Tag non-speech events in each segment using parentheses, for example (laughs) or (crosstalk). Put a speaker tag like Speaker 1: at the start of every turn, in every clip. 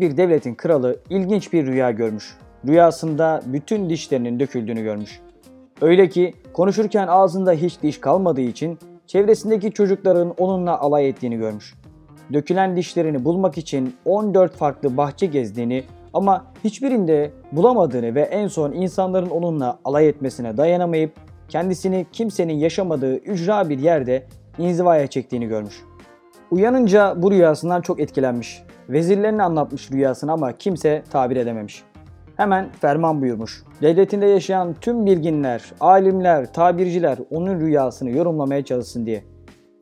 Speaker 1: Büyük bir devletin kralı ilginç bir rüya görmüş. Rüyasında bütün dişlerinin döküldüğünü görmüş. Öyle ki konuşurken ağzında hiç diş kalmadığı için çevresindeki çocukların onunla alay ettiğini görmüş. Dökülen dişlerini bulmak için 14 farklı bahçe gezdiğini ama hiçbirinde bulamadığını ve en son insanların onunla alay etmesine dayanamayıp kendisini kimsenin yaşamadığı ücra bir yerde inzivaya çektiğini görmüş. Uyanınca bu rüyasından çok etkilenmiş Vezirlerine anlatmış rüyasını ama kimse tabir edememiş. Hemen ferman buyurmuş. Devletinde yaşayan tüm bilginler, alimler, tabirciler onun rüyasını yorumlamaya çalışsın diye.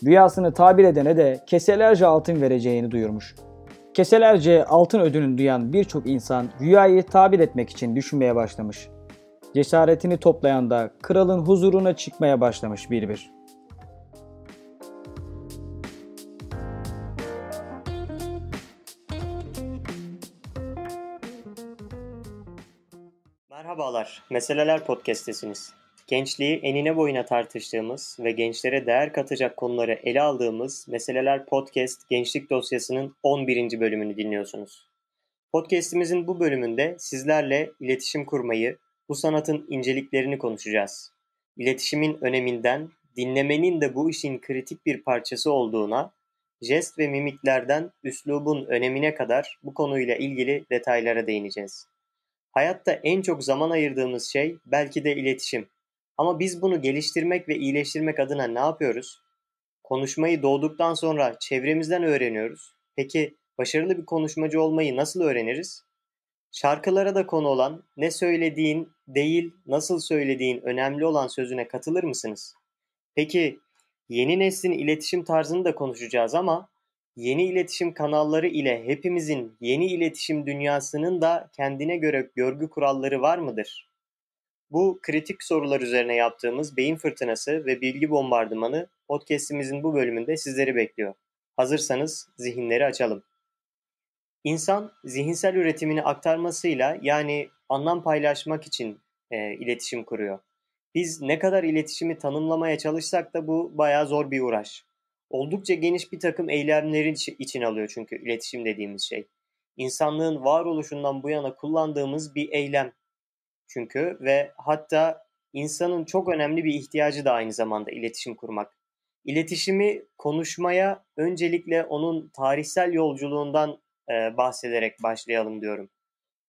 Speaker 1: Rüyasını tabir edene de keselerce altın vereceğini duyurmuş. Keselerce altın ödülünü duyan birçok insan rüyayı tabir etmek için düşünmeye başlamış. Cesaretini toplayan da kralın huzuruna çıkmaya başlamış bir bir.
Speaker 2: Merhabalar, Meseleler Podcast'tesiniz. Gençliği enine boyuna tartıştığımız ve gençlere değer katacak konuları ele aldığımız Meseleler Podcast Gençlik Dosyası'nın 11. bölümünü dinliyorsunuz. Podcast'imizin bu bölümünde sizlerle iletişim kurmayı, bu sanatın inceliklerini konuşacağız. İletişimin öneminden, dinlemenin de bu işin kritik bir parçası olduğuna, jest ve mimiklerden üslubun önemine kadar bu konuyla ilgili detaylara değineceğiz. Hayatta en çok zaman ayırdığımız şey belki de iletişim. Ama biz bunu geliştirmek ve iyileştirmek adına ne yapıyoruz? Konuşmayı doğduktan sonra çevremizden öğreniyoruz. Peki başarılı bir konuşmacı olmayı nasıl öğreniriz? Şarkılara da konu olan ne söylediğin değil nasıl söylediğin önemli olan sözüne katılır mısınız? Peki yeni neslin iletişim tarzını da konuşacağız ama Yeni iletişim kanalları ile hepimizin yeni iletişim dünyasının da kendine göre görgü kuralları var mıdır? Bu kritik sorular üzerine yaptığımız beyin fırtınası ve bilgi bombardımanı podcast'imizin bu bölümünde sizleri bekliyor. Hazırsanız zihinleri açalım. İnsan zihinsel üretimini aktarmasıyla yani anlam paylaşmak için e, iletişim kuruyor. Biz ne kadar iletişimi tanımlamaya çalışsak da bu bayağı zor bir uğraş. Oldukça geniş bir takım eylemlerin için alıyor çünkü iletişim dediğimiz şey. İnsanlığın varoluşundan bu yana kullandığımız bir eylem çünkü ve hatta insanın çok önemli bir ihtiyacı da aynı zamanda iletişim kurmak. İletişimi konuşmaya öncelikle onun tarihsel yolculuğundan bahsederek başlayalım diyorum.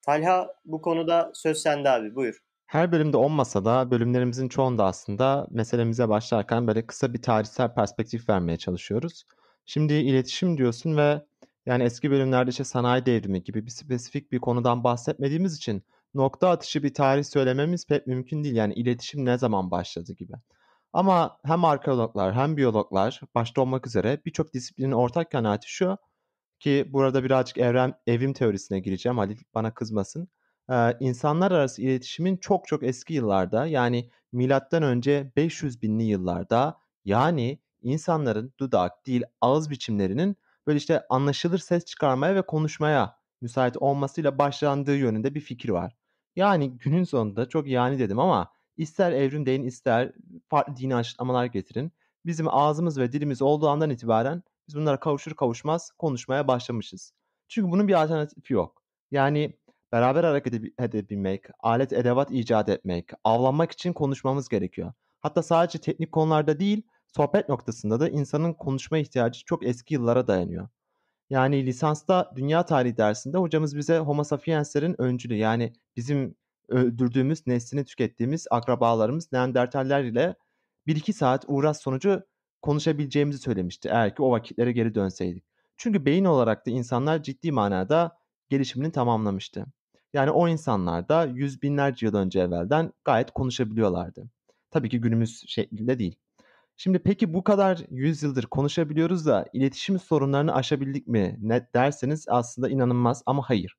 Speaker 2: Talha bu konuda söz sende abi buyur.
Speaker 3: Her bölümde olmasa da bölümlerimizin çoğunda aslında meselemize başlarken böyle kısa bir tarihsel perspektif vermeye çalışıyoruz. Şimdi iletişim diyorsun ve yani eski bölümlerde işte sanayi devrimi gibi bir spesifik bir konudan bahsetmediğimiz için nokta atışı bir tarih söylememiz pek mümkün değil. Yani iletişim ne zaman başladı gibi. Ama hem arkeologlar hem biyologlar başta olmak üzere birçok disiplinin ortak kanaati şu ki burada birazcık evren, evim teorisine gireceğim Halil bana kızmasın e, insanlar arası iletişimin çok çok eski yıllarda yani milattan önce 500 binli yıllarda yani insanların dudak değil ağız biçimlerinin böyle işte anlaşılır ses çıkarmaya ve konuşmaya müsait olmasıyla başlandığı yönünde bir fikir var. Yani günün sonunda çok yani dedim ama ister evrim deyin ister farklı dini açıklamalar getirin. Bizim ağzımız ve dilimiz olduğu andan itibaren biz bunlara kavuşur kavuşmaz konuşmaya başlamışız. Çünkü bunun bir alternatifi yok. Yani beraber hareket edebilmek, alet edevat icat etmek, avlanmak için konuşmamız gerekiyor. Hatta sadece teknik konularda değil, sohbet noktasında da insanın konuşma ihtiyacı çok eski yıllara dayanıyor. Yani lisansta dünya tarihi dersinde hocamız bize Homo sapienslerin öncülü yani bizim öldürdüğümüz, neslini tükettiğimiz akrabalarımız Neandertaller ile 1-2 saat uğraş sonucu konuşabileceğimizi söylemişti. Eğer ki o vakitlere geri dönseydik. Çünkü beyin olarak da insanlar ciddi manada gelişimini tamamlamıştı. Yani o insanlar da yüz binlerce yıl önce evvelden gayet konuşabiliyorlardı. Tabii ki günümüz şeklinde değil. Şimdi peki bu kadar yüzyıldır konuşabiliyoruz da iletişim sorunlarını aşabildik mi ne derseniz aslında inanılmaz ama hayır.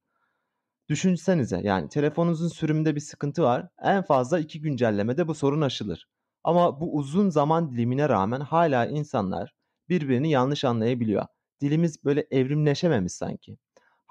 Speaker 3: Düşünsenize yani telefonunuzun sürümünde bir sıkıntı var. En fazla iki güncellemede bu sorun aşılır. Ama bu uzun zaman dilimine rağmen hala insanlar birbirini yanlış anlayabiliyor. Dilimiz böyle evrimleşememiş sanki.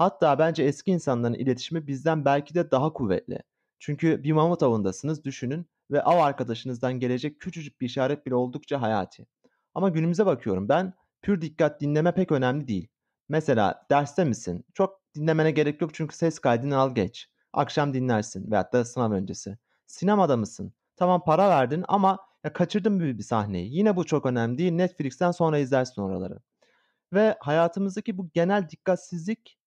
Speaker 3: Hatta bence eski insanların iletişimi bizden belki de daha kuvvetli. Çünkü bir mamut avındasınız düşünün ve av arkadaşınızdan gelecek küçücük bir işaret bile oldukça hayati. Ama günümüze bakıyorum ben pür dikkat dinleme pek önemli değil. Mesela derste misin? Çok dinlemene gerek yok çünkü ses kaydını al geç. Akşam dinlersin veyahut da sınav öncesi. Sinemada mısın? Tamam para verdin ama ya kaçırdın bir, bir sahneyi. Yine bu çok önemli değil. Netflix'ten sonra izlersin oraları. Ve hayatımızdaki bu genel dikkatsizlik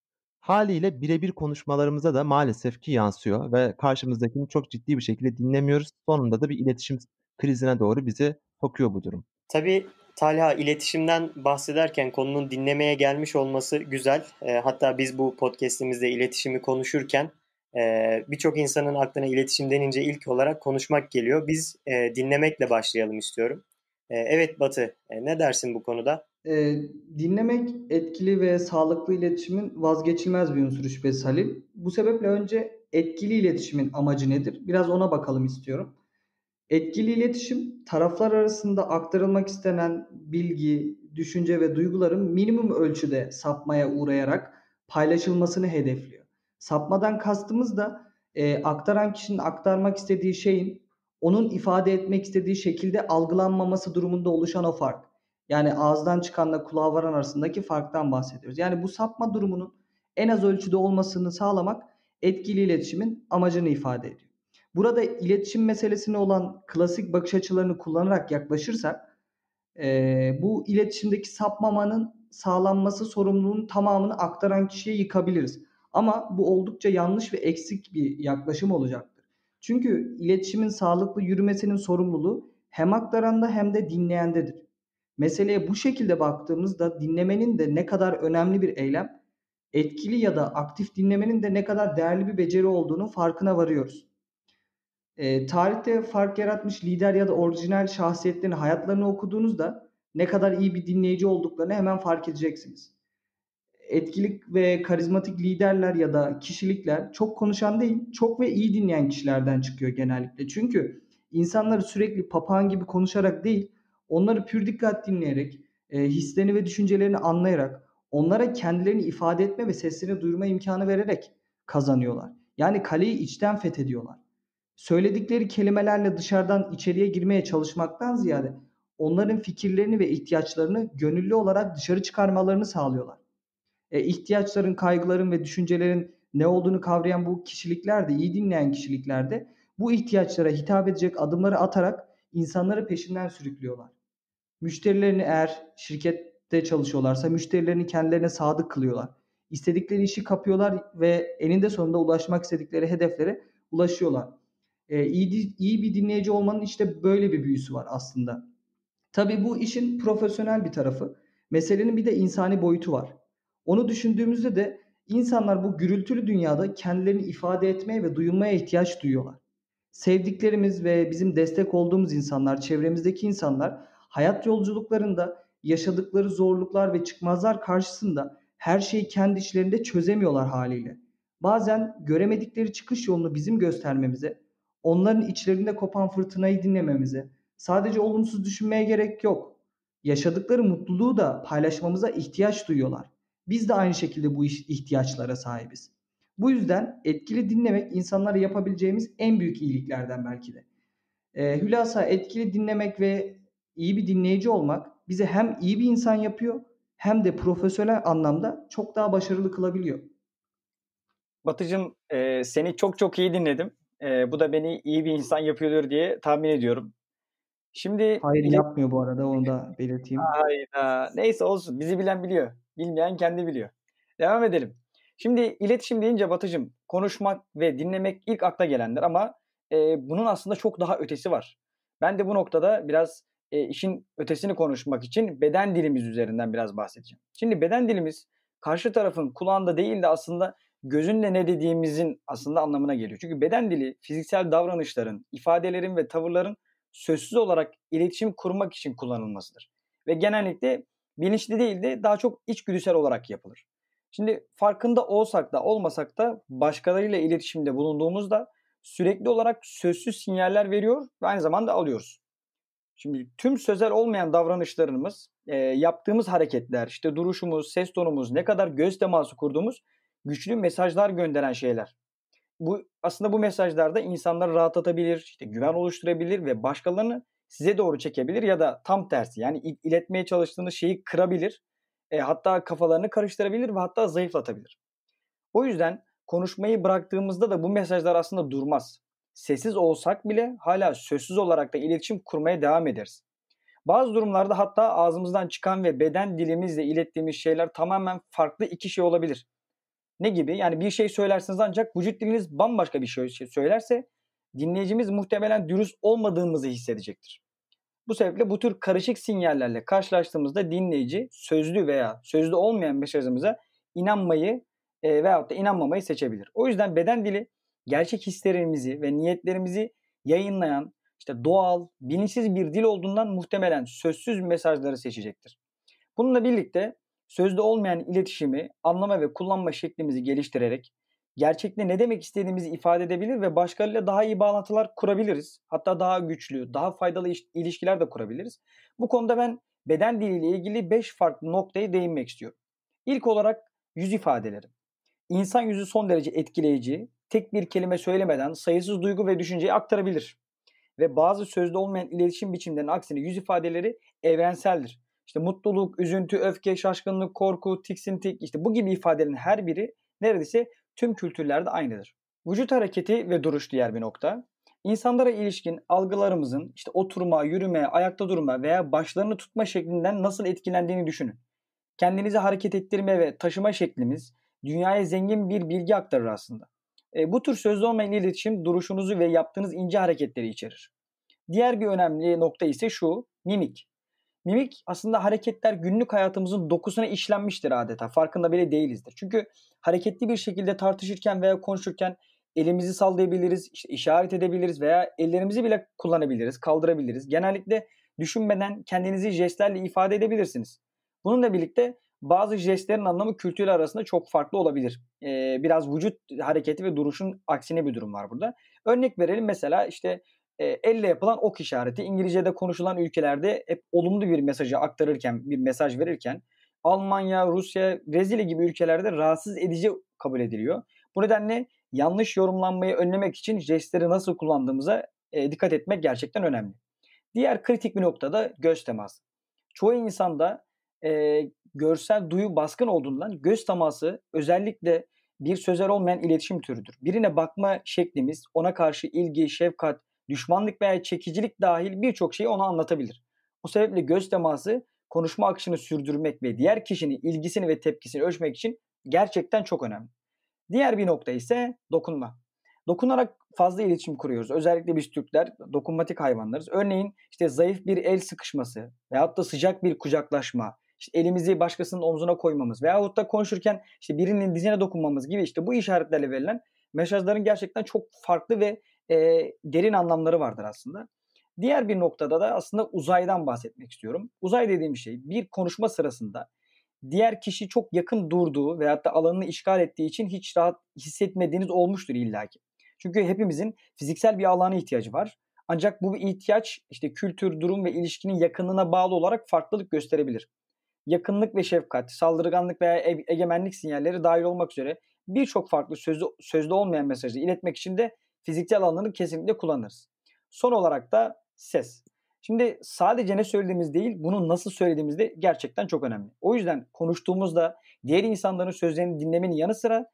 Speaker 3: Haliyle birebir konuşmalarımıza da maalesef ki yansıyor ve karşımızdakini çok ciddi bir şekilde dinlemiyoruz. Sonunda da bir iletişim krizine doğru bizi sokuyor bu durum.
Speaker 2: Tabii Talha iletişimden bahsederken konunun dinlemeye gelmiş olması güzel. E, hatta biz bu podcastimizde iletişimi konuşurken e, birçok insanın aklına iletişim denince ilk olarak konuşmak geliyor. Biz e, dinlemekle başlayalım istiyorum. E, evet Batı e, ne dersin bu konuda?
Speaker 4: E, dinlemek etkili ve sağlıklı iletişimin vazgeçilmez bir unsuru şüphesiz Halil. Bu sebeple önce etkili iletişimin amacı nedir? Biraz ona bakalım istiyorum. Etkili iletişim taraflar arasında aktarılmak istenen bilgi, düşünce ve duyguların minimum ölçüde sapmaya uğrayarak paylaşılmasını hedefliyor. Sapmadan kastımız da e, aktaran kişinin aktarmak istediği şeyin onun ifade etmek istediği şekilde algılanmaması durumunda oluşan o fark. Yani ağızdan çıkanla kulağa varan arasındaki farktan bahsediyoruz. Yani bu sapma durumunun en az ölçüde olmasını sağlamak etkili iletişimin amacını ifade ediyor. Burada iletişim meselesine olan klasik bakış açılarını kullanarak yaklaşırsak e, bu iletişimdeki sapmamanın sağlanması sorumluluğunun tamamını aktaran kişiye yıkabiliriz. Ama bu oldukça yanlış ve eksik bir yaklaşım olacaktır. Çünkü iletişimin sağlıklı yürümesinin sorumluluğu hem aktaranda hem de dinleyendedir meseleye bu şekilde baktığımızda dinlemenin de ne kadar önemli bir eylem, etkili ya da aktif dinlemenin de ne kadar değerli bir beceri olduğunu farkına varıyoruz. E, tarihte fark yaratmış lider ya da orijinal şahsiyetlerin hayatlarını okuduğunuzda ne kadar iyi bir dinleyici olduklarını hemen fark edeceksiniz. Etkilik ve karizmatik liderler ya da kişilikler çok konuşan değil, çok ve iyi dinleyen kişilerden çıkıyor genellikle. Çünkü insanları sürekli papağan gibi konuşarak değil, Onları pür dikkat dinleyerek, e, hislerini ve düşüncelerini anlayarak, onlara kendilerini ifade etme ve seslerini duyurma imkanı vererek kazanıyorlar. Yani kaleyi içten fethediyorlar. Söyledikleri kelimelerle dışarıdan içeriye girmeye çalışmaktan ziyade onların fikirlerini ve ihtiyaçlarını gönüllü olarak dışarı çıkarmalarını sağlıyorlar. E, ihtiyaçların, kaygıların ve düşüncelerin ne olduğunu kavrayan bu kişiliklerde, iyi dinleyen kişiliklerde bu ihtiyaçlara hitap edecek adımları atarak insanları peşinden sürüklüyorlar. Müşterilerini eğer şirkette çalışıyorlarsa müşterilerini kendilerine sadık kılıyorlar. İstedikleri işi kapıyorlar ve eninde sonunda ulaşmak istedikleri hedeflere ulaşıyorlar. E, iyi, iyi bir dinleyici olmanın işte böyle bir büyüsü var aslında. Tabii bu işin profesyonel bir tarafı. Meselenin bir de insani boyutu var. Onu düşündüğümüzde de insanlar bu gürültülü dünyada kendilerini ifade etmeye ve duyulmaya ihtiyaç duyuyorlar. Sevdiklerimiz ve bizim destek olduğumuz insanlar, çevremizdeki insanlar Hayat yolculuklarında yaşadıkları zorluklar ve çıkmazlar karşısında her şeyi kendi içlerinde çözemiyorlar haliyle. Bazen göremedikleri çıkış yolunu bizim göstermemize, onların içlerinde kopan fırtınayı dinlememize, sadece olumsuz düşünmeye gerek yok. Yaşadıkları mutluluğu da paylaşmamıza ihtiyaç duyuyorlar. Biz de aynı şekilde bu ihtiyaçlara sahibiz. Bu yüzden etkili dinlemek insanlara yapabileceğimiz en büyük iyiliklerden belki de. E, hülasa etkili dinlemek ve iyi bir dinleyici olmak bizi hem iyi bir insan yapıyor hem de profesyonel anlamda çok daha başarılı kılabiliyor.
Speaker 1: Batıcım e, seni çok çok iyi dinledim. E, bu da beni iyi bir insan yapıyordur diye tahmin ediyorum. Şimdi Hayır yapmıyor
Speaker 4: bu arada onu da belirteyim.
Speaker 1: Hayda. Neyse olsun. Bizi bilen biliyor. Bilmeyen kendi biliyor. Devam edelim. Şimdi iletişim deyince Batıcım konuşmak ve dinlemek ilk akla gelenler ama e, bunun aslında çok daha ötesi var. Ben de bu noktada biraz e, işin ötesini konuşmak için beden dilimiz üzerinden biraz bahsedeceğim. Şimdi beden dilimiz karşı tarafın kulağında değil de aslında gözünle ne dediğimizin aslında anlamına geliyor. Çünkü beden dili fiziksel davranışların, ifadelerin ve tavırların sözsüz olarak iletişim kurmak için kullanılmasıdır. Ve genellikle bilinçli değil de daha çok içgüdüsel olarak yapılır. Şimdi farkında olsak da olmasak da başkalarıyla iletişimde bulunduğumuzda sürekli olarak sözsüz sinyaller veriyor ve aynı zamanda alıyoruz. Şimdi tüm sözel olmayan davranışlarımız, e, yaptığımız hareketler, işte duruşumuz, ses tonumuz, ne kadar göz teması kurduğumuz güçlü mesajlar gönderen şeyler. Bu aslında bu mesajlarda insanları rahatlatabilir, işte güven oluşturabilir ve başkalarını size doğru çekebilir ya da tam tersi yani iletmeye çalıştığınız şeyi kırabilir. E, hatta kafalarını karıştırabilir ve hatta zayıflatabilir. O yüzden konuşmayı bıraktığımızda da bu mesajlar aslında durmaz sessiz olsak bile hala sözsüz olarak da iletişim kurmaya devam ederiz. Bazı durumlarda hatta ağzımızdan çıkan ve beden dilimizle ilettiğimiz şeyler tamamen farklı iki şey olabilir. Ne gibi? Yani bir şey söylersiniz ancak vücut diliniz bambaşka bir şey, şey söylerse dinleyicimiz muhtemelen dürüst olmadığımızı hissedecektir. Bu sebeple bu tür karışık sinyallerle karşılaştığımızda dinleyici sözlü veya sözlü olmayan mesajımıza inanmayı e, veyahut da inanmamayı seçebilir. O yüzden beden dili gerçek hislerimizi ve niyetlerimizi yayınlayan işte doğal, bilinçsiz bir dil olduğundan muhtemelen sözsüz mesajları seçecektir. Bununla birlikte sözde olmayan iletişimi anlama ve kullanma şeklimizi geliştirerek gerçekte ne demek istediğimizi ifade edebilir ve başkalarıyla daha iyi bağlantılar kurabiliriz. Hatta daha güçlü, daha faydalı ilişkiler de kurabiliriz. Bu konuda ben beden diliyle ilgili 5 farklı noktaya değinmek istiyorum. İlk olarak yüz ifadeleri. İnsan yüzü son derece etkileyici tek bir kelime söylemeden sayısız duygu ve düşünceyi aktarabilir. Ve bazı sözde olmayan iletişim biçimlerinin aksine yüz ifadeleri evrenseldir. İşte mutluluk, üzüntü, öfke, şaşkınlık, korku, tiksinti işte bu gibi ifadelerin her biri neredeyse tüm kültürlerde aynıdır. Vücut hareketi ve duruş diğer bir nokta. İnsanlara ilişkin algılarımızın işte oturma, yürüme, ayakta durma veya başlarını tutma şeklinden nasıl etkilendiğini düşünün. Kendinizi hareket ettirme ve taşıma şeklimiz dünyaya zengin bir bilgi aktarır aslında. E, bu tür sözlü olmayan iletişim duruşunuzu ve yaptığınız ince hareketleri içerir. Diğer bir önemli nokta ise şu, mimik. Mimik aslında hareketler günlük hayatımızın dokusuna işlenmiştir adeta. Farkında bile değilizdir. Çünkü hareketli bir şekilde tartışırken veya konuşurken elimizi sallayabiliriz, işte işaret edebiliriz veya ellerimizi bile kullanabiliriz, kaldırabiliriz. Genellikle düşünmeden kendinizi jestlerle ifade edebilirsiniz. Bununla birlikte bazı jestlerin anlamı kültürel arasında çok farklı olabilir. Ee, biraz vücut hareketi ve duruşun aksine bir durum var burada. Örnek verelim mesela işte e, elle yapılan ok işareti İngilizce'de konuşulan ülkelerde hep olumlu bir mesajı aktarırken, bir mesaj verirken Almanya, Rusya, Brezilya gibi ülkelerde rahatsız edici kabul ediliyor. Bu nedenle yanlış yorumlanmayı önlemek için jestleri nasıl kullandığımıza e, dikkat etmek gerçekten önemli. Diğer kritik bir nokta da göz teması. Çoğu insanda e, görsel duyu baskın olduğundan göz teması özellikle bir sözel olmayan iletişim türüdür. Birine bakma şeklimiz ona karşı ilgi, şefkat, düşmanlık veya çekicilik dahil birçok şeyi ona anlatabilir. O sebeple göz teması konuşma akışını sürdürmek ve diğer kişinin ilgisini ve tepkisini ölçmek için gerçekten çok önemli. Diğer bir nokta ise dokunma. Dokunarak fazla iletişim kuruyoruz. Özellikle biz Türkler dokunmatik hayvanlarız. Örneğin işte zayıf bir el sıkışması veyahut da sıcak bir kucaklaşma işte elimizi başkasının omzuna koymamız veyahut da konuşurken işte birinin dizine dokunmamız gibi işte bu işaretlerle verilen mesajların gerçekten çok farklı ve e, derin anlamları vardır aslında. Diğer bir noktada da aslında uzaydan bahsetmek istiyorum. Uzay dediğim şey bir konuşma sırasında diğer kişi çok yakın durduğu veyahut da alanını işgal ettiği için hiç rahat hissetmediğiniz olmuştur illaki. Çünkü hepimizin fiziksel bir alana ihtiyacı var. Ancak bu ihtiyaç işte kültür, durum ve ilişkinin yakınlığına bağlı olarak farklılık gösterebilir yakınlık ve şefkat, saldırganlık veya e-, egemenlik sinyalleri dahil olmak üzere birçok farklı sözlü, sözlü olmayan mesajı iletmek için de fiziksel alanını kesinlikle kullanırız. Son olarak da ses. Şimdi sadece ne söylediğimiz değil, bunu nasıl söylediğimiz de gerçekten çok önemli. O yüzden konuştuğumuzda diğer insanların sözlerini dinlemenin yanı sıra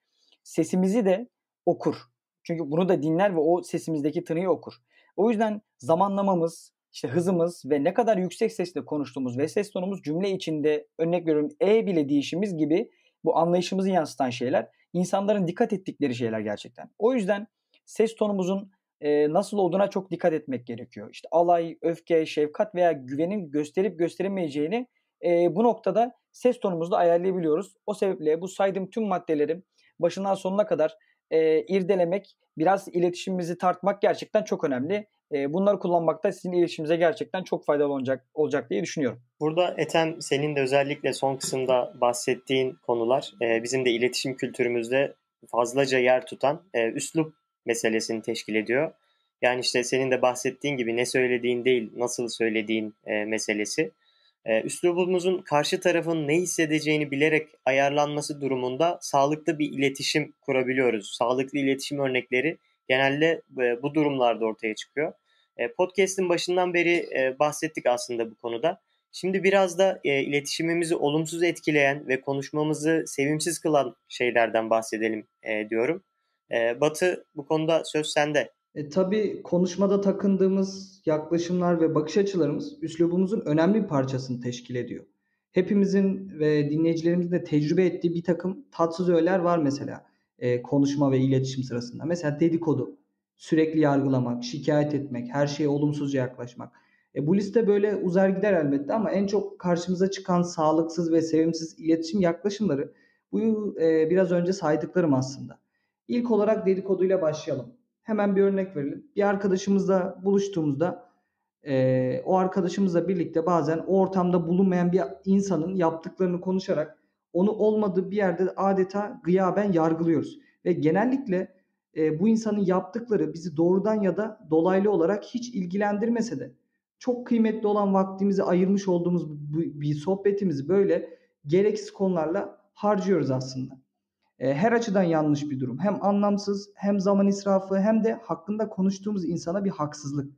Speaker 1: sesimizi de okur. Çünkü bunu da dinler ve o sesimizdeki tınıyı okur. O yüzden zamanlamamız, işte hızımız ve ne kadar yüksek sesle konuştuğumuz ve ses tonumuz cümle içinde örnek veriyorum e bile değişimiz gibi bu anlayışımızı yansıtan şeyler insanların dikkat ettikleri şeyler gerçekten. O yüzden ses tonumuzun e, nasıl olduğuna çok dikkat etmek gerekiyor. İşte alay, öfke, şefkat veya güvenin gösterip gösterilmeyeceğini e, bu noktada ses tonumuzda ayarlayabiliyoruz. O sebeple bu saydığım tüm maddeleri başından sonuna kadar e, irdelemek, biraz iletişimimizi tartmak gerçekten çok önemli. E, bunları kullanmak da sizin iletişiminize gerçekten
Speaker 2: çok faydalı olacak, olacak diye düşünüyorum. Burada Ethem senin de özellikle son kısımda bahsettiğin konular e, bizim de iletişim kültürümüzde fazlaca yer tutan e, üslup meselesini teşkil ediyor. Yani işte senin de bahsettiğin gibi ne söylediğin değil nasıl söylediğin e, meselesi. üslubumuzun karşı tarafın ne hissedeceğini bilerek ayarlanması durumunda sağlıklı bir iletişim kurabiliyoruz. Sağlıklı iletişim örnekleri genelde e, bu durumlarda ortaya çıkıyor. E, podcast'in başından beri e, bahsettik aslında bu konuda. Şimdi biraz da e, iletişimimizi olumsuz etkileyen ve konuşmamızı sevimsiz kılan şeylerden bahsedelim diyorum. Batı bu konuda söz sende.
Speaker 4: E, tabii konuşmada takındığımız yaklaşımlar ve bakış açılarımız üslubumuzun önemli bir parçasını teşkil ediyor. Hepimizin ve dinleyicilerimizin de tecrübe ettiği bir takım tatsız öğeler var mesela. E, konuşma ve iletişim sırasında. Mesela dedikodu, sürekli yargılamak, şikayet etmek, her şeye olumsuzca yaklaşmak. E, bu liste böyle uzar gider elbette ama en çok karşımıza çıkan sağlıksız ve sevimsiz iletişim yaklaşımları bu e, biraz önce saydıklarım aslında. İlk olarak dedikoduyla başlayalım. Hemen bir örnek verelim. Bir arkadaşımızla buluştuğumuzda e, o arkadaşımızla birlikte bazen o ortamda bulunmayan bir insanın yaptıklarını konuşarak onu olmadığı bir yerde adeta gıyaben yargılıyoruz. Ve genellikle e, bu insanın yaptıkları bizi doğrudan ya da dolaylı olarak hiç ilgilendirmese de çok kıymetli olan vaktimizi ayırmış olduğumuz bu, bir sohbetimizi böyle gereksiz konularla harcıyoruz aslında. E, her açıdan yanlış bir durum. Hem anlamsız hem zaman israfı hem de hakkında konuştuğumuz insana bir haksızlık.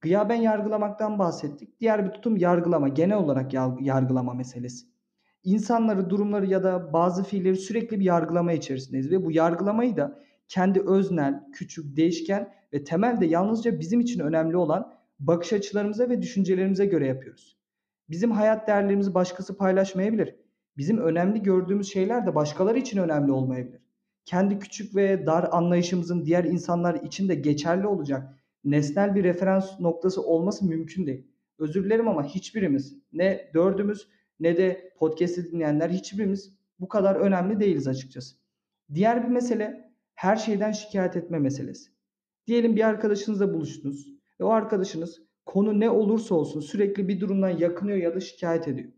Speaker 4: Gıyaben yargılamaktan bahsettik. Diğer bir tutum yargılama, genel olarak yargılama meselesi insanları, durumları ya da bazı fiilleri sürekli bir yargılama içerisindeyiz ve bu yargılamayı da kendi öznel, küçük, değişken ve temelde yalnızca bizim için önemli olan bakış açılarımıza ve düşüncelerimize göre yapıyoruz. Bizim hayat değerlerimizi başkası paylaşmayabilir. Bizim önemli gördüğümüz şeyler de başkaları için önemli olmayabilir. Kendi küçük ve dar anlayışımızın diğer insanlar için de geçerli olacak nesnel bir referans noktası olması mümkün değil. Özür dilerim ama hiçbirimiz ne dördümüz ne de podcast'i dinleyenler hiçbirimiz bu kadar önemli değiliz açıkçası. Diğer bir mesele her şeyden şikayet etme meselesi. Diyelim bir arkadaşınızla buluştunuz ve o arkadaşınız konu ne olursa olsun sürekli bir durumdan yakınıyor ya da şikayet ediyor.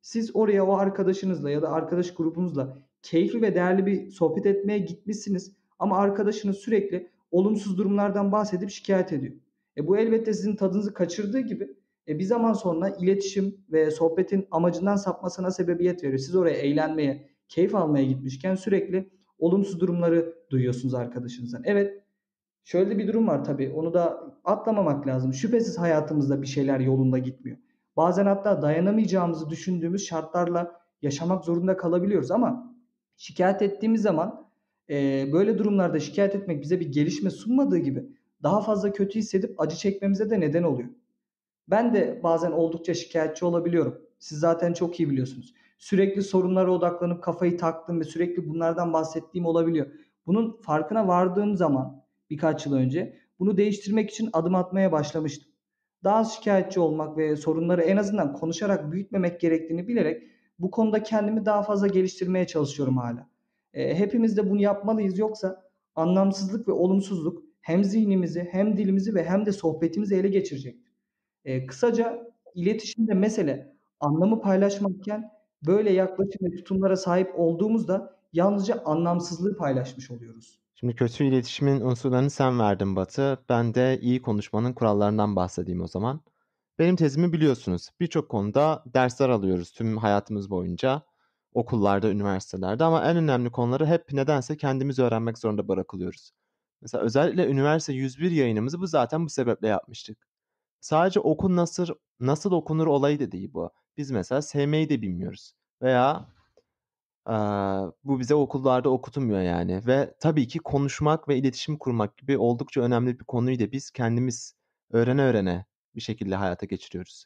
Speaker 4: Siz oraya o arkadaşınızla ya da arkadaş grubunuzla keyifli ve değerli bir sohbet etmeye gitmişsiniz ama arkadaşınız sürekli olumsuz durumlardan bahsedip şikayet ediyor. E bu elbette sizin tadınızı kaçırdığı gibi e, bir zaman sonra iletişim ve sohbetin amacından sapmasına sebebiyet veriyor. Siz oraya eğlenmeye, keyif almaya gitmişken sürekli olumsuz durumları duyuyorsunuz arkadaşınızdan. Evet şöyle bir durum var tabii onu da atlamamak lazım. Şüphesiz hayatımızda bir şeyler yolunda gitmiyor. Bazen hatta dayanamayacağımızı düşündüğümüz şartlarla yaşamak zorunda kalabiliyoruz ama şikayet ettiğimiz zaman e, böyle durumlarda şikayet etmek bize bir gelişme sunmadığı gibi daha fazla kötü hissedip acı çekmemize de neden oluyor. Ben de bazen oldukça şikayetçi olabiliyorum. Siz zaten çok iyi biliyorsunuz. Sürekli sorunlara odaklanıp kafayı taktım ve sürekli bunlardan bahsettiğim olabiliyor. Bunun farkına vardığım zaman birkaç yıl önce bunu değiştirmek için adım atmaya başlamıştım. Daha az şikayetçi olmak ve sorunları en azından konuşarak büyütmemek gerektiğini bilerek bu konuda kendimi daha fazla geliştirmeye çalışıyorum hala. E, hepimiz de bunu yapmalıyız yoksa anlamsızlık ve olumsuzluk hem zihnimizi hem dilimizi ve hem de sohbetimizi ele geçirecek. E, kısaca iletişimde mesele anlamı paylaşmakken böyle yaklaşım ve tutumlara sahip olduğumuzda yalnızca anlamsızlığı paylaşmış oluyoruz.
Speaker 3: Şimdi kötü iletişimin unsurlarını sen verdin Batı. Ben de iyi konuşmanın kurallarından bahsedeyim o zaman. Benim tezimi biliyorsunuz. Birçok konuda dersler alıyoruz tüm hayatımız boyunca. Okullarda, üniversitelerde ama en önemli konuları hep nedense kendimiz öğrenmek zorunda bırakılıyoruz. Mesela özellikle üniversite 101 yayınımızı bu zaten bu sebeple yapmıştık. Sadece okun nasıl, nasıl okunur olayı da değil bu. Biz mesela sevmeyi de bilmiyoruz. Veya e, bu bize okullarda okutulmuyor yani. Ve tabii ki konuşmak ve iletişim kurmak gibi oldukça önemli bir konuyu da biz kendimiz öğrene öğrene bir şekilde hayata geçiriyoruz.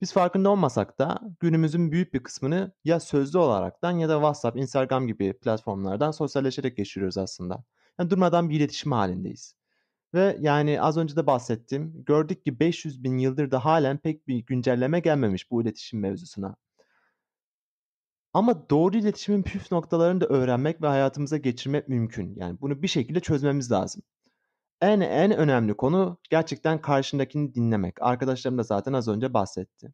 Speaker 3: Biz farkında olmasak da günümüzün büyük bir kısmını ya sözlü olaraktan ya da WhatsApp, Instagram gibi platformlardan sosyalleşerek geçiriyoruz aslında. Yani durmadan bir iletişim halindeyiz. Ve yani az önce de bahsettim. Gördük ki 500 bin yıldır da halen pek bir güncelleme gelmemiş bu iletişim mevzusuna. Ama doğru iletişimin püf noktalarını da öğrenmek ve hayatımıza geçirmek mümkün. Yani bunu bir şekilde çözmemiz lazım. En en önemli konu gerçekten karşındakini dinlemek. Arkadaşlarım da zaten az önce bahsetti.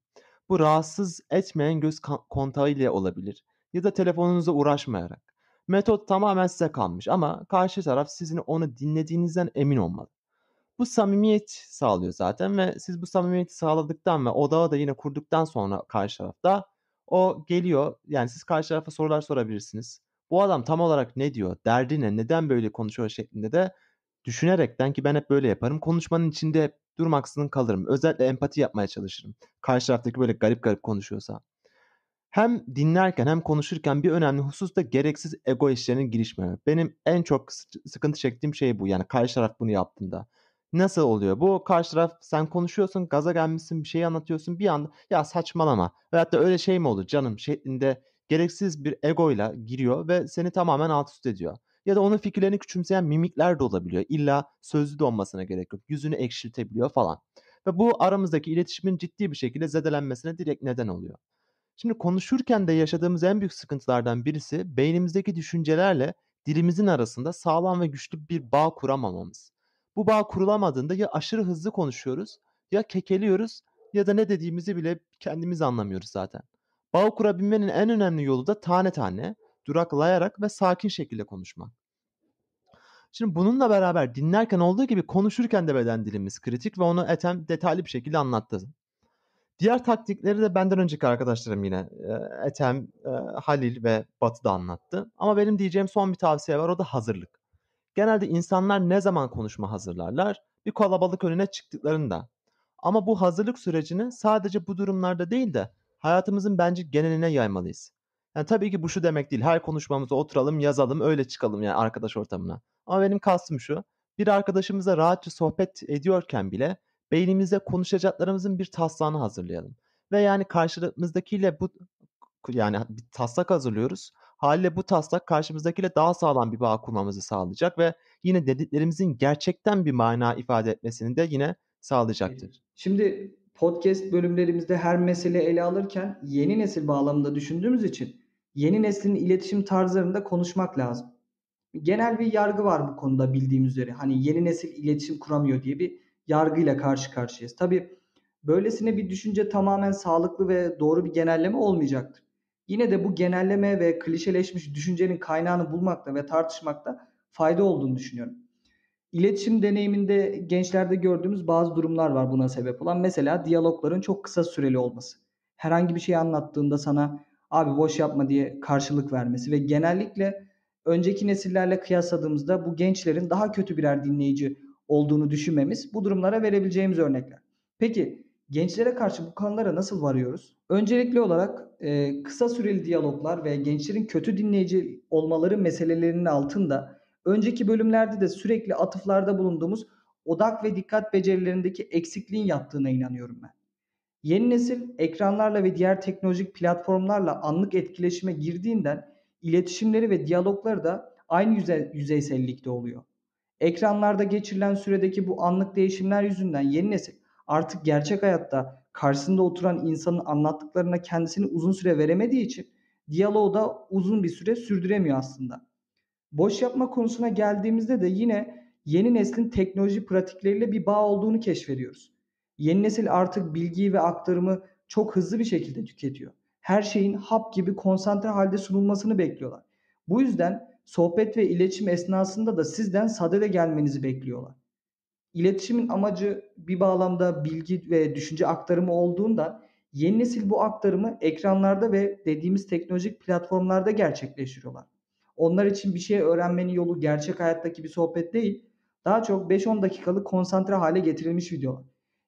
Speaker 3: Bu rahatsız etmeyen göz kontağı ile olabilir. Ya da telefonunuza uğraşmayarak. Metot tamamen size kalmış ama karşı taraf sizin onu dinlediğinizden emin olmalı. Bu samimiyet sağlıyor zaten ve siz bu samimiyeti sağladıktan ve odağı da yine kurduktan sonra karşı tarafta o geliyor. Yani siz karşı tarafa sorular sorabilirsiniz. Bu adam tam olarak ne diyor, derdi ne, neden böyle konuşuyor şeklinde de düşünerekten ki ben hep böyle yaparım. Konuşmanın içinde hep durmaksızın kalırım. Özellikle empati yapmaya çalışırım. Karşı taraftaki böyle garip garip konuşuyorsa. Hem dinlerken hem konuşurken bir önemli husus da gereksiz ego işlerinin girişmeme. Benim en çok sıkıntı çektiğim şey bu. Yani karşı taraf bunu yaptığında. Nasıl oluyor? Bu karşı taraf sen konuşuyorsun, gaza gelmişsin, bir şey anlatıyorsun. Bir anda ya saçmalama veyahut da öyle şey mi olur canım şeklinde gereksiz bir egoyla giriyor ve seni tamamen alt üst ediyor. Ya da onun fikirlerini küçümseyen mimikler de olabiliyor. İlla sözlü de olmasına gerek yok. Yüzünü ekşiltebiliyor falan. Ve bu aramızdaki iletişimin ciddi bir şekilde zedelenmesine direkt neden oluyor. Şimdi konuşurken de yaşadığımız en büyük sıkıntılardan birisi beynimizdeki düşüncelerle dilimizin arasında sağlam ve güçlü bir bağ kuramamamız. Bu bağ kurulamadığında ya aşırı hızlı konuşuyoruz, ya kekeliyoruz ya da ne dediğimizi bile kendimiz anlamıyoruz zaten. Bağ kurabilmenin en önemli yolu da tane tane, duraklayarak ve sakin şekilde konuşmak. Şimdi bununla beraber dinlerken olduğu gibi konuşurken de beden dilimiz kritik ve onu Ethem detaylı bir şekilde anlattı. Diğer taktikleri de benden önceki arkadaşlarım yine Etem, Halil ve Batı da anlattı. Ama benim diyeceğim son bir tavsiye var o da hazırlık. Genelde insanlar ne zaman konuşma hazırlarlar? Bir kalabalık önüne çıktıklarında. Ama bu hazırlık sürecini sadece bu durumlarda değil de hayatımızın bence geneline yaymalıyız. Yani tabii ki bu şu demek değil. Her konuşmamıza oturalım, yazalım, öyle çıkalım yani arkadaş ortamına. Ama benim kastım şu. Bir arkadaşımıza rahatça sohbet ediyorken bile beynimizde konuşacaklarımızın bir taslağını hazırlayalım. Ve yani karşımızdakiyle bu yani bir taslak hazırlıyoruz. Haliyle bu taslak karşımızdakiyle daha sağlam bir bağ kurmamızı sağlayacak ve yine dediklerimizin gerçekten bir mana ifade etmesini de yine sağlayacaktır. Ee,
Speaker 4: şimdi podcast bölümlerimizde her mesele ele alırken yeni nesil bağlamında düşündüğümüz için yeni neslin iletişim tarzlarında konuşmak lazım. Genel bir yargı var bu konuda bildiğim üzere. Hani yeni nesil iletişim kuramıyor diye bir yargıyla karşı karşıyayız. Tabi böylesine bir düşünce tamamen sağlıklı ve doğru bir genelleme olmayacaktır. Yine de bu genelleme ve klişeleşmiş düşüncenin kaynağını bulmakta ve tartışmakta fayda olduğunu düşünüyorum. İletişim deneyiminde gençlerde gördüğümüz bazı durumlar var buna sebep olan. Mesela diyalogların çok kısa süreli olması. Herhangi bir şey anlattığında sana abi boş yapma diye karşılık vermesi ve genellikle önceki nesillerle kıyasladığımızda bu gençlerin daha kötü birer dinleyici olduğunu düşünmemiz bu durumlara verebileceğimiz örnekler. Peki gençlere karşı bu kanlara nasıl varıyoruz? Öncelikli olarak e, kısa süreli diyaloglar ve gençlerin kötü dinleyici olmaları meselelerinin altında önceki bölümlerde de sürekli atıflarda bulunduğumuz odak ve dikkat becerilerindeki eksikliğin yaptığına inanıyorum ben. Yeni nesil ekranlarla ve diğer teknolojik platformlarla anlık etkileşime girdiğinden iletişimleri ve diyalogları da aynı yüze, yüzeysellikte oluyor. Ekranlarda geçirilen süredeki bu anlık değişimler yüzünden yeni nesil artık gerçek hayatta karşısında oturan insanın anlattıklarına kendisini uzun süre veremediği için diyaloğu da uzun bir süre sürdüremiyor aslında. Boş yapma konusuna geldiğimizde de yine yeni neslin teknoloji pratikleriyle bir bağ olduğunu keşfediyoruz. Yeni nesil artık bilgiyi ve aktarımı çok hızlı bir şekilde tüketiyor. Her şeyin hap gibi konsantre halde sunulmasını bekliyorlar. Bu yüzden sohbet ve iletişim esnasında da sizden sadede gelmenizi bekliyorlar. İletişimin amacı bir bağlamda bilgi ve düşünce aktarımı olduğundan yeni nesil bu aktarımı ekranlarda ve dediğimiz teknolojik platformlarda gerçekleştiriyorlar. Onlar için bir şey öğrenmenin yolu gerçek hayattaki bir sohbet değil, daha çok 5-10 dakikalık konsantre hale getirilmiş videolar.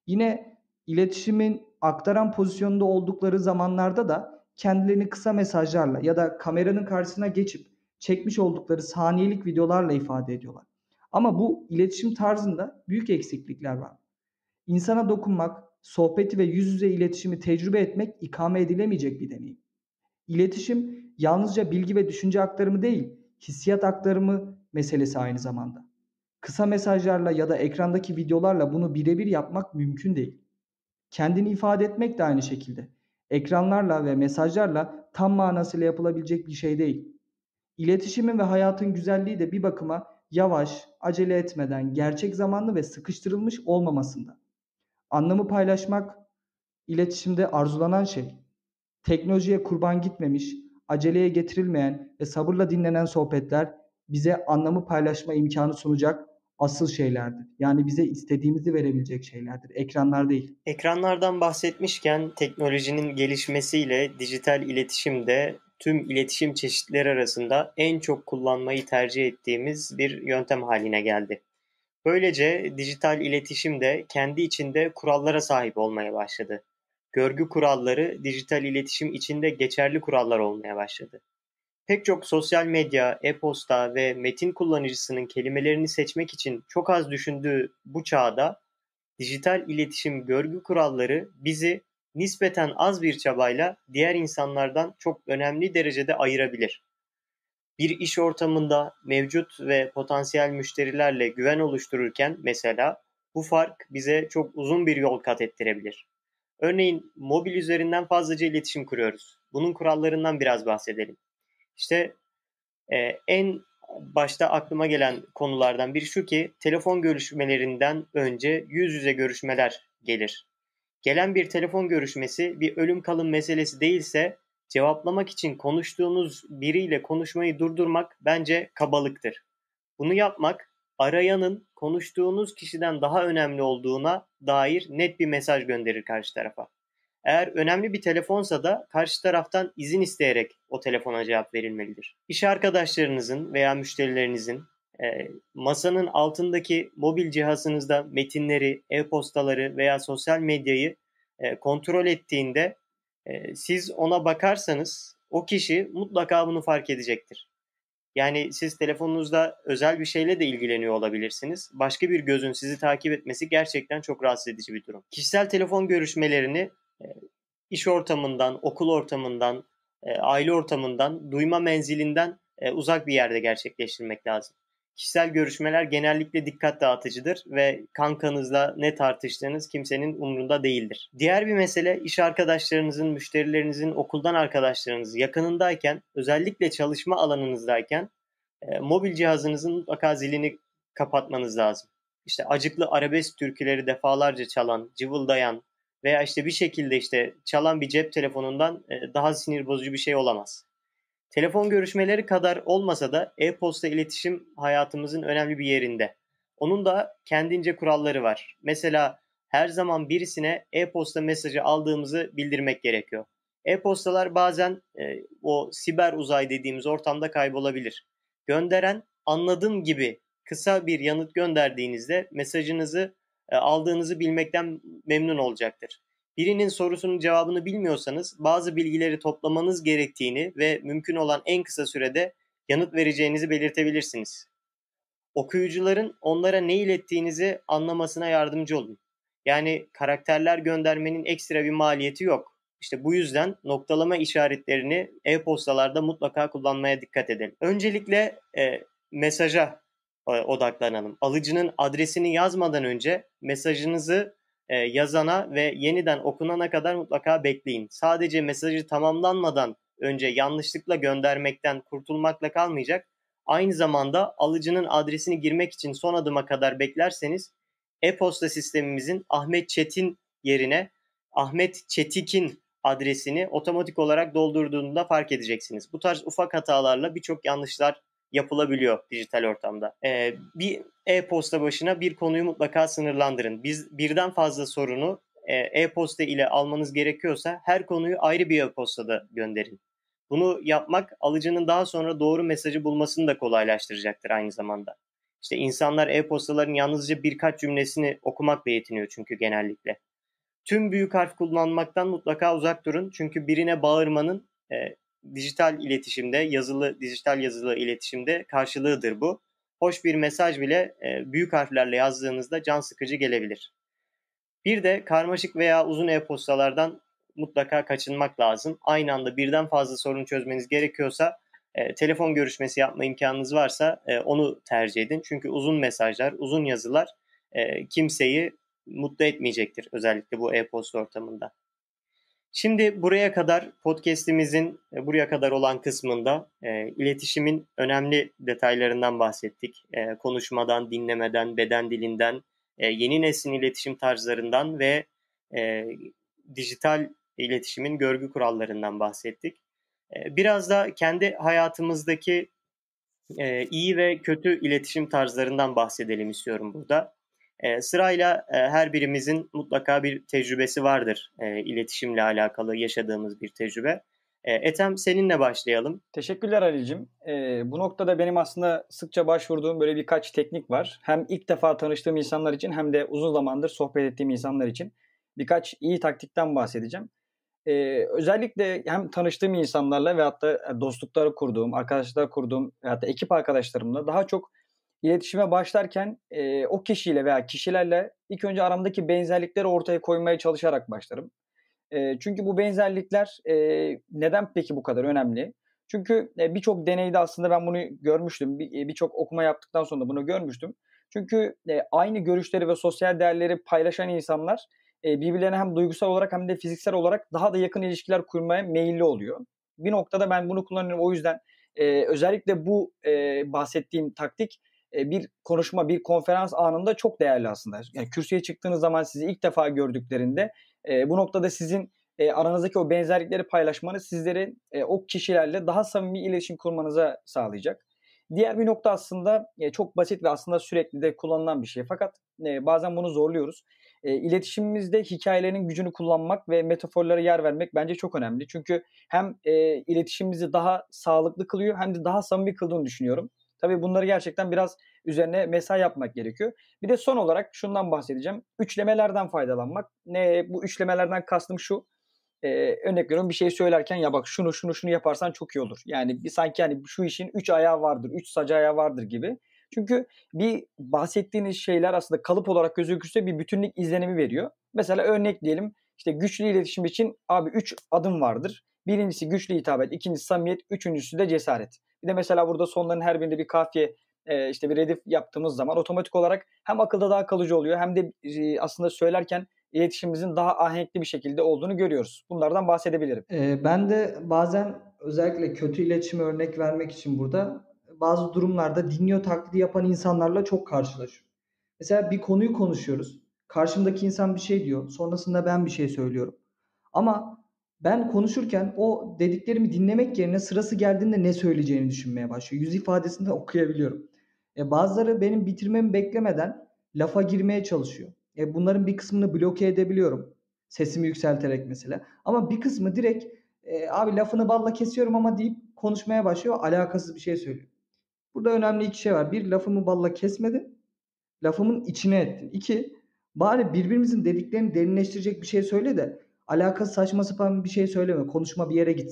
Speaker 4: Yine iletişimin aktaran pozisyonda oldukları zamanlarda da kendilerini kısa mesajlarla ya da kameranın karşısına geçip çekmiş oldukları saniyelik videolarla ifade ediyorlar. Ama bu iletişim tarzında büyük eksiklikler var. İnsana dokunmak, sohbeti ve yüz yüze iletişimi tecrübe etmek ikame edilemeyecek bir deneyim. İletişim yalnızca bilgi ve düşünce aktarımı değil, hissiyat aktarımı meselesi aynı zamanda. Kısa mesajlarla ya da ekrandaki videolarla bunu birebir yapmak mümkün değil. Kendini ifade etmek de aynı şekilde. Ekranlarla ve mesajlarla tam manasıyla yapılabilecek bir şey değil. İletişimin ve hayatın güzelliği de bir bakıma yavaş, acele etmeden, gerçek zamanlı ve sıkıştırılmış olmamasında. Anlamı paylaşmak iletişimde arzulanan şey. Teknolojiye kurban gitmemiş, aceleye getirilmeyen ve sabırla dinlenen sohbetler bize anlamı paylaşma imkanı sunacak asıl şeylerdir. Yani bize istediğimizi verebilecek şeylerdir. Ekranlar değil.
Speaker 2: Ekranlardan bahsetmişken teknolojinin gelişmesiyle dijital iletişim de tüm iletişim çeşitleri arasında en çok kullanmayı tercih ettiğimiz bir yöntem haline geldi. Böylece dijital iletişim de kendi içinde kurallara sahip olmaya başladı. Görgü kuralları dijital iletişim içinde geçerli kurallar olmaya başladı. Pek çok sosyal medya, e-posta ve metin kullanıcısının kelimelerini seçmek için çok az düşündüğü bu çağda dijital iletişim görgü kuralları bizi nispeten az bir çabayla diğer insanlardan çok önemli derecede ayırabilir. Bir iş ortamında mevcut ve potansiyel müşterilerle güven oluştururken mesela bu fark bize çok uzun bir yol kat ettirebilir. Örneğin mobil üzerinden fazlaca iletişim kuruyoruz. Bunun kurallarından biraz bahsedelim. İşte e, en başta aklıma gelen konulardan biri şu ki telefon görüşmelerinden önce yüz yüze görüşmeler gelir. Gelen bir telefon görüşmesi bir ölüm kalım meselesi değilse cevaplamak için konuştuğunuz biriyle konuşmayı durdurmak bence kabalıktır. Bunu yapmak arayanın konuştuğunuz kişiden daha önemli olduğuna dair net bir mesaj gönderir karşı tarafa. Eğer önemli bir telefonsa da karşı taraftan izin isteyerek o telefona cevap verilmelidir. İş arkadaşlarınızın veya müşterilerinizin e, masanın altındaki mobil cihazınızda metinleri, e-postaları veya sosyal medyayı e, kontrol ettiğinde e, siz ona bakarsanız o kişi mutlaka bunu fark edecektir. Yani siz telefonunuzda özel bir şeyle de ilgileniyor olabilirsiniz. Başka bir gözün sizi takip etmesi gerçekten çok rahatsız edici bir durum. Kişisel telefon görüşmelerini e, iş ortamından, okul ortamından, e, aile ortamından, duyma menzilinden e, uzak bir yerde gerçekleştirmek lazım. Kişisel görüşmeler genellikle dikkat dağıtıcıdır ve kankanızla ne tartıştığınız kimsenin umrunda değildir. Diğer bir mesele iş arkadaşlarınızın, müşterilerinizin, okuldan arkadaşlarınız yakınındayken, özellikle çalışma alanınızdayken e, mobil cihazınızın mutlaka zilini kapatmanız lazım. İşte acıklı arabesk türküleri defalarca çalan, cıvıldayan veya işte bir şekilde işte çalan bir cep telefonundan e, daha sinir bozucu bir şey olamaz. Telefon görüşmeleri kadar olmasa da e-posta iletişim hayatımızın önemli bir yerinde. Onun da kendince kuralları var. Mesela her zaman birisine e-posta mesajı aldığımızı bildirmek gerekiyor. E-postalar bazen e, o siber uzay dediğimiz ortamda kaybolabilir. Gönderen anladım gibi kısa bir yanıt gönderdiğinizde mesajınızı e, aldığınızı bilmekten memnun olacaktır. Birinin sorusunun cevabını bilmiyorsanız bazı bilgileri toplamanız gerektiğini ve mümkün olan en kısa sürede yanıt vereceğinizi belirtebilirsiniz. Okuyucuların onlara ne ilettiğinizi anlamasına yardımcı olun. Yani karakterler göndermenin ekstra bir maliyeti yok. İşte bu yüzden noktalama işaretlerini e-postalarda mutlaka kullanmaya dikkat edelim. Öncelikle e, mesaja e, odaklanalım. Alıcının adresini yazmadan önce mesajınızı e, yazana ve yeniden okunana kadar mutlaka bekleyin. Sadece mesajı tamamlanmadan önce yanlışlıkla göndermekten kurtulmakla kalmayacak. Aynı zamanda alıcının adresini girmek için son adıma kadar beklerseniz e-posta sistemimizin Ahmet Çetin yerine Ahmet Çetik'in adresini otomatik olarak doldurduğunda fark edeceksiniz. Bu tarz ufak hatalarla birçok yanlışlar yapılabiliyor dijital ortamda. Ee, bir e-posta başına bir konuyu mutlaka sınırlandırın. Biz birden fazla sorunu e, e-posta ile almanız gerekiyorsa her konuyu ayrı bir e-postada gönderin. Bunu yapmak alıcının daha sonra doğru mesajı bulmasını da kolaylaştıracaktır aynı zamanda. İşte insanlar e-postaların yalnızca birkaç cümlesini okumakla yetiniyor çünkü genellikle. Tüm büyük harf kullanmaktan mutlaka uzak durun çünkü birine bağırmanın e, dijital iletişimde, yazılı dijital yazılı iletişimde karşılığıdır bu. Hoş bir mesaj bile e, büyük harflerle yazdığınızda can sıkıcı gelebilir. Bir de karmaşık veya uzun e-postalardan mutlaka kaçınmak lazım. Aynı anda birden fazla sorun çözmeniz gerekiyorsa e, telefon görüşmesi yapma imkanınız varsa e, onu tercih edin. Çünkü uzun mesajlar, uzun yazılar e, kimseyi mutlu etmeyecektir özellikle bu e-posta ortamında. Şimdi buraya kadar podcast'imizin e, buraya kadar olan kısmında e, iletişimin önemli detaylarından bahsettik. E, konuşmadan, dinlemeden, beden dilinden, e, yeni neslin iletişim tarzlarından ve e, dijital iletişimin görgü kurallarından bahsettik. E, biraz da kendi hayatımızdaki e, iyi ve kötü iletişim tarzlarından bahsedelim istiyorum burada. E, sırayla e, her birimizin mutlaka bir tecrübesi vardır e, iletişimle alakalı yaşadığımız bir tecrübe. E, Etem seninle başlayalım. Teşekkürler
Speaker 1: Ali'cim. E, bu noktada benim aslında sıkça başvurduğum böyle birkaç teknik var. Hem ilk defa tanıştığım insanlar için hem de uzun zamandır sohbet ettiğim insanlar için birkaç iyi taktikten bahsedeceğim. E, özellikle hem tanıştığım insanlarla ve hatta e, dostlukları kurduğum, arkadaşlar kurduğum hatta ekip arkadaşlarımla daha çok iletişime başlarken e, o kişiyle veya kişilerle ilk önce aramdaki benzerlikleri ortaya koymaya çalışarak başlarım. E, çünkü bu benzerlikler e, neden peki bu kadar önemli? Çünkü e, birçok deneyde aslında ben bunu görmüştüm. E, birçok bir okuma yaptıktan sonra bunu görmüştüm. Çünkü e, aynı görüşleri ve sosyal değerleri paylaşan insanlar e, birbirlerine hem duygusal olarak hem de fiziksel olarak daha da yakın ilişkiler kurmaya meyilli oluyor. Bir noktada ben bunu kullanıyorum. O yüzden e, özellikle bu e, bahsettiğim taktik e, bir konuşma, bir konferans anında çok değerli aslında. Yani kürsüye çıktığınız zaman sizi ilk defa gördüklerinde e, bu noktada sizin e, aranızdaki o benzerlikleri paylaşmanız sizleri o kişilerle daha samimi iletişim kurmanıza sağlayacak. Diğer bir nokta aslında çok basit ve aslında sürekli de kullanılan bir şey. Fakat bazen bunu zorluyoruz. İletişimimizde hikayelerin gücünü kullanmak ve metaforlara yer vermek bence çok önemli. Çünkü hem iletişimimizi daha sağlıklı kılıyor hem de daha samimi kıldığını düşünüyorum. Tabii bunları gerçekten biraz üzerine mesai yapmak gerekiyor. Bir de son olarak şundan bahsedeceğim. Üçlemelerden faydalanmak. Ne bu üçlemelerden kastım şu. E, örnek veriyorum bir şey söylerken ya bak şunu şunu şunu yaparsan çok iyi olur. Yani bir sanki hani şu işin üç ayağı vardır, üç sac ayağı vardır gibi. Çünkü bir bahsettiğiniz şeyler aslında kalıp olarak gözükürse bir bütünlük izlenimi veriyor. Mesela örnek diyelim işte güçlü iletişim için abi 3 adım vardır. Birincisi güçlü hitabet, ikincisi samimiyet, üçüncüsü de cesaret. Bir de mesela burada sonların her birinde bir kafiye e, işte bir redif yaptığımız zaman otomatik olarak hem akılda daha kalıcı oluyor hem de e, aslında söylerken iletişimimizin daha ahenkli bir şekilde olduğunu görüyoruz. Bunlardan bahsedebilirim.
Speaker 4: E, ben de bazen özellikle kötü iletişime örnek vermek için burada bazı durumlarda dinliyor taklidi yapan insanlarla çok karşılaşıyorum. Mesela bir konuyu konuşuyoruz. Karşımdaki insan bir şey diyor. Sonrasında ben bir şey söylüyorum. Ama ben konuşurken o dediklerimi dinlemek yerine sırası geldiğinde ne söyleyeceğini düşünmeye başlıyor. Yüz ifadesinde (laughs) okuyabiliyorum. E bazıları benim bitirmemi beklemeden lafa girmeye çalışıyor. E bunların bir kısmını bloke edebiliyorum. Sesimi yükselterek mesela. Ama bir kısmı direkt e, abi lafını balla kesiyorum ama deyip konuşmaya başlıyor. Alakasız bir şey söylüyor. Burada önemli iki şey var. Bir lafımı balla kesmedin. Lafımın içine ettin. İki bari birbirimizin dediklerini derinleştirecek bir şey söyle de alakası saçma sapan bir şey söyleme. Konuşma bir yere git.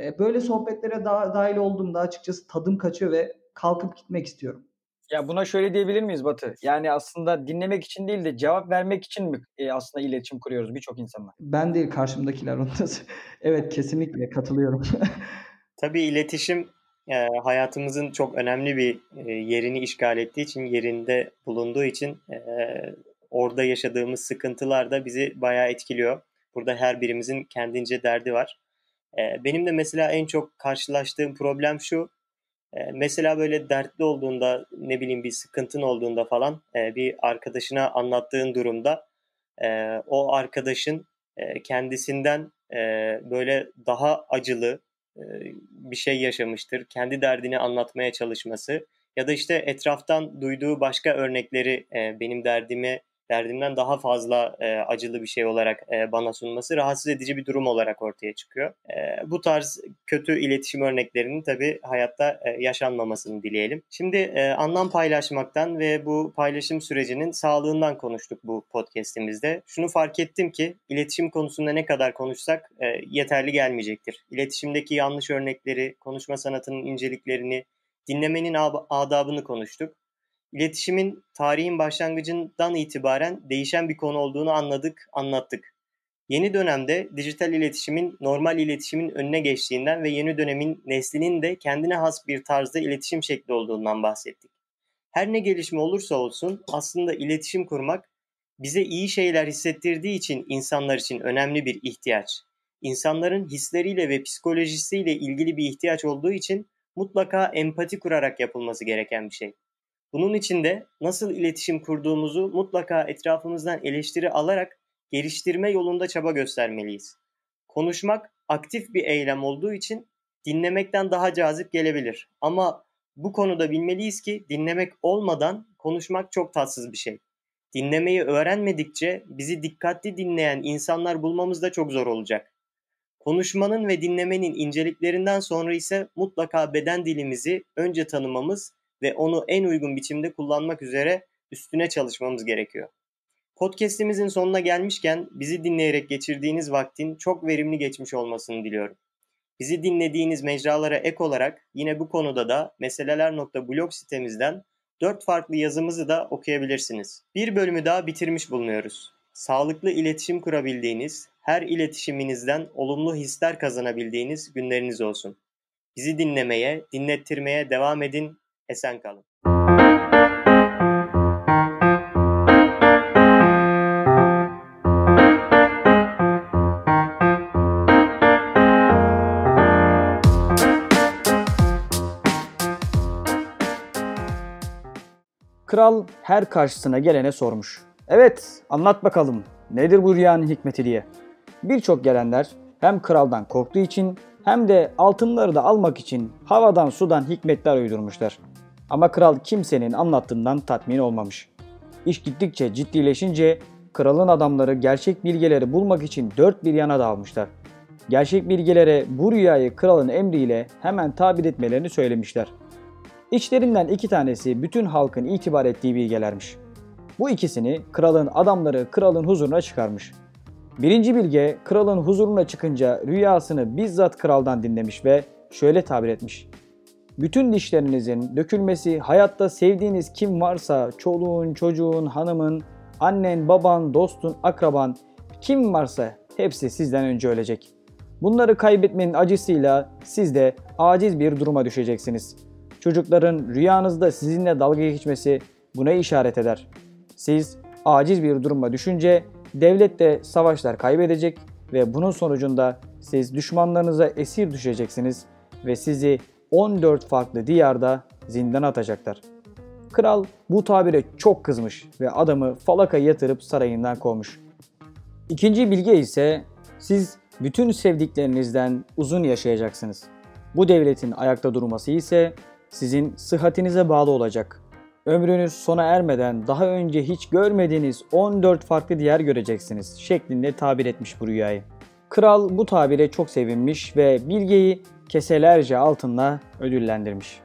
Speaker 4: E, böyle sohbetlere da, dahil olduğumda açıkçası tadım kaçıyor ve kalkıp gitmek istiyorum.
Speaker 1: Ya buna şöyle diyebilir miyiz Batı? Yani aslında dinlemek için değil de cevap vermek için mi e, aslında iletişim kuruyoruz birçok insanla? Ben
Speaker 4: değil karşımdakiler onu. (laughs) evet kesinlikle katılıyorum. (laughs)
Speaker 2: Tabii iletişim e, hayatımızın çok önemli bir e, yerini işgal ettiği için, yerinde bulunduğu için e, orada yaşadığımız sıkıntılar da bizi bayağı etkiliyor. Burada her birimizin kendince derdi var. Ee, benim de mesela en çok karşılaştığım problem şu. Ee, mesela böyle dertli olduğunda ne bileyim bir sıkıntın olduğunda falan e, bir arkadaşına anlattığın durumda e, o arkadaşın e, kendisinden böyle daha acılı bir şey yaşamıştır. Kendi derdini anlatmaya çalışması ya da işte etraftan duyduğu başka örnekleri benim derdimi verdiğimden daha fazla e, acılı bir şey olarak e, bana sunması rahatsız edici bir durum olarak ortaya çıkıyor. E, bu tarz kötü iletişim örneklerinin tabii hayatta e, yaşanmamasını dileyelim. Şimdi e, anlam paylaşmaktan ve bu paylaşım sürecinin sağlığından konuştuk bu podcastimizde. Şunu fark ettim ki iletişim konusunda ne kadar konuşsak e, yeterli gelmeyecektir. İletişimdeki yanlış örnekleri, konuşma sanatının inceliklerini, dinlemenin adabını konuştuk iletişimin tarihin başlangıcından itibaren değişen bir konu olduğunu anladık, anlattık. Yeni dönemde dijital iletişimin normal iletişimin önüne geçtiğinden ve yeni dönemin neslinin de kendine has bir tarzda iletişim şekli olduğundan bahsettik. Her ne gelişme olursa olsun aslında iletişim kurmak bize iyi şeyler hissettirdiği için insanlar için önemli bir ihtiyaç. İnsanların hisleriyle ve psikolojisiyle ilgili bir ihtiyaç olduğu için mutlaka empati kurarak yapılması gereken bir şey. Bunun için de nasıl iletişim kurduğumuzu mutlaka etrafımızdan eleştiri alarak geliştirme yolunda çaba göstermeliyiz. Konuşmak aktif bir eylem olduğu için dinlemekten daha cazip gelebilir. Ama bu konuda bilmeliyiz ki dinlemek olmadan konuşmak çok tatsız bir şey. Dinlemeyi öğrenmedikçe bizi dikkatli dinleyen insanlar bulmamız da çok zor olacak. Konuşmanın ve dinlemenin inceliklerinden sonra ise mutlaka beden dilimizi önce tanımamız ve onu en uygun biçimde kullanmak üzere üstüne çalışmamız gerekiyor. Podcast'imizin sonuna gelmişken bizi dinleyerek geçirdiğiniz vaktin çok verimli geçmiş olmasını diliyorum. Bizi dinlediğiniz mecralara ek olarak yine bu konuda da meseleler.blog sitemizden 4 farklı yazımızı da okuyabilirsiniz. Bir bölümü daha bitirmiş bulunuyoruz. Sağlıklı iletişim kurabildiğiniz, her iletişiminizden olumlu hisler kazanabildiğiniz günleriniz olsun. Bizi dinlemeye, dinlettirmeye devam edin Esen kalın.
Speaker 1: Kral her karşısına gelene sormuş. Evet, anlat bakalım. Nedir bu rüyanın hikmeti diye. Birçok gelenler hem kraldan korktuğu için hem de altınları da almak için havadan sudan hikmetler uydurmuşlar. Ama kral kimsenin anlattığından tatmin olmamış. İş gittikçe ciddileşince kralın adamları gerçek bilgeleri bulmak için dört bir yana dağılmışlar. Gerçek bilgelere bu rüyayı kralın emriyle hemen tabir etmelerini söylemişler. İçlerinden iki tanesi bütün halkın itibar ettiği bilgelermiş. Bu ikisini kralın adamları kralın huzuruna çıkarmış. Birinci bilge kralın huzuruna çıkınca rüyasını bizzat kraldan dinlemiş ve şöyle tabir etmiş. Bütün dişlerinizin dökülmesi, hayatta sevdiğiniz kim varsa, çoluğun, çocuğun, hanımın, annen, baban, dostun, akraban, kim varsa hepsi sizden önce ölecek. Bunları kaybetmenin acısıyla siz de aciz bir duruma düşeceksiniz. Çocukların rüyanızda sizinle dalga geçmesi buna işaret eder. Siz aciz bir duruma düşünce devlet de savaşlar kaybedecek ve bunun sonucunda siz düşmanlarınıza esir düşeceksiniz ve sizi 14 farklı diyarda zindan atacaklar. Kral bu tabire çok kızmış ve adamı falaka yatırıp sarayından kovmuş. İkinci bilge ise siz bütün sevdiklerinizden uzun yaşayacaksınız. Bu devletin ayakta durması ise sizin sıhhatinize bağlı olacak. Ömrünüz sona ermeden daha önce hiç görmediğiniz 14 farklı diğer göreceksiniz şeklinde tabir etmiş bu rüyayı. Kral bu tabire çok sevinmiş ve Bilge'yi keselerce altınla ödüllendirmiş.